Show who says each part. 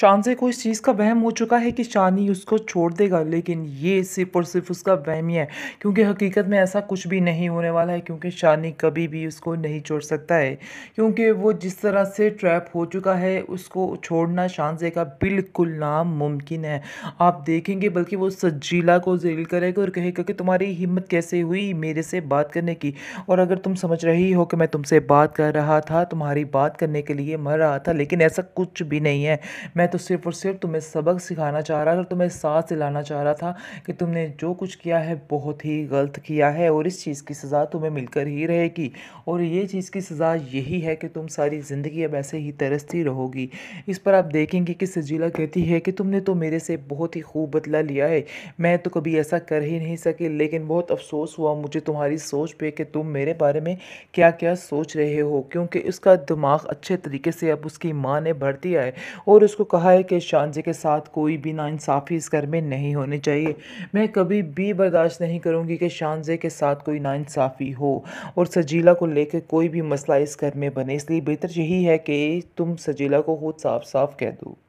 Speaker 1: शान से को इस चीज़ का वहम हो चुका है कि शानी उसको छोड़ देगा लेकिन ये सिर्फ और सिर्फ उसका वहम ही है क्योंकि हकीकत में ऐसा कुछ भी नहीं होने वाला है क्योंकि शानी कभी भी उसको नहीं छोड़ सकता है क्योंकि वो जिस तरह से ट्रैप हो चुका है उसको छोड़ना शान से का बिल्कुल नामुमकिन है आप देखेंगे बल्कि वो सज्जीला को जेल करेगा और कहेगा कि तुम्हारी हिम्मत कैसे हुई मेरे से बात करने की और अगर तुम समझ रही हो कि मैं तुमसे बात कर रहा था तुम्हारी बात करने के लिए मर रहा था लेकिन ऐसा कुछ भी नहीं है मैं तो सिर्फ और सिर्फ तुम्हें सबक सिखाना चाह रहा था तुम्हें साथ दिलाना चाह रहा था कि तुमने जो कुछ किया है बहुत ही गलत किया है और इस चीज़ की सज़ा तुम्हें मिलकर ही रहेगी और ये चीज़ की सज़ा यही है कि तुम सारी ज़िंदगी अब ऐसे ही तरसती रहोगी इस पर आप देखेंगे कि सजीला कहती है कि तुमने तो मेरे से बहुत ही खूब बदला लिया है मैं तो कभी ऐसा कर ही नहीं सकी लेकिन बहुत अफसोस हुआ मुझे तुम्हारी सोच पे कि तुम मेरे बारे में क्या क्या सोच रहे हो क्योंकि उसका दिमाग अच्छे तरीके से अब उसकी माँ ने भर दिया है और उसको कहा कहा है कि शानजे के साथ कोई भी नाइंसाफ़ी इस घर में नहीं होनी चाहिए मैं कभी भी बर्दाश्त नहीं करूँगी कि शानजे के साथ कोई नाइंसाफ़ी हो और सजीला को लेकर कोई भी मसला इस घर में बने इसलिए बेहतर यही है कि तुम सजीला को खुद साफ साफ कह दो